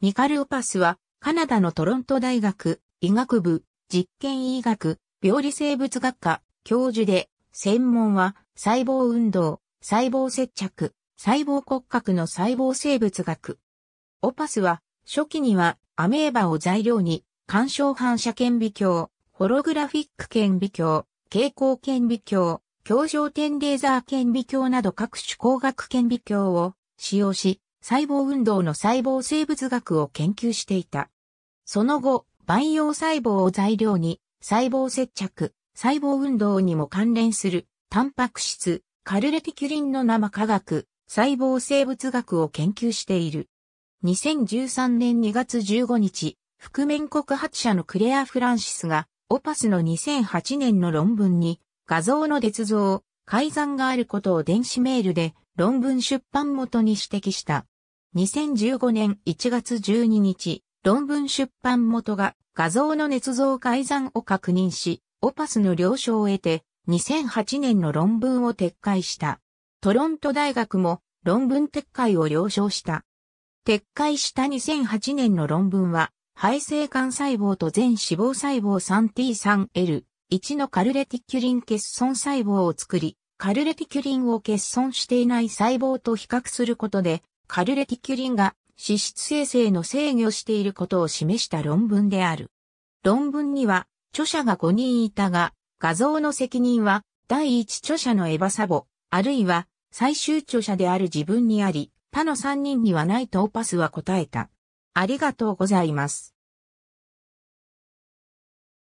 ニカルオパスは、カナダのトロント大学、医学部、実験医学、病理生物学科、教授で、専門は、細胞運動、細胞接着、細胞骨格の細胞生物学。オパスは、初期には、アメーバを材料に、干渉反射顕微鏡、ホログラフィック顕微鏡、蛍光顕微鏡、鏡状点レーザー顕微鏡など各種光学顕微鏡を使用し、細胞運動の細胞生物学を研究していた。その後、培養細胞を材料に、細胞接着、細胞運動にも関連する、タンパク質、カルレティキュリンの生化学、細胞生物学を研究している。2013年2月15日、覆面告発者のクレア・フランシスが、オパスの2008年の論文に、画像の捏造、改ざんがあることを電子メールで論文出版元に指摘した。2015年1月12日、論文出版元が画像の捏造改ざんを確認し、オパスの了承を得て、2008年の論文を撤回した。トロント大学も論文撤回を了承した。撤回した2008年の論文は、肺性幹細胞と全脂肪細胞 3T3L1 のカルレティキュリン欠損細胞を作り、カルレティキュリンを欠損していない細胞と比較することで、カルレティキュリンが脂質生成の制御していることを示した論文である。論文には著者が5人いたが、画像の責任は第一著者のエヴァサボ、あるいは最終著者である自分にあり、他の3人にはないとオパスは答えた。ありがとうございます。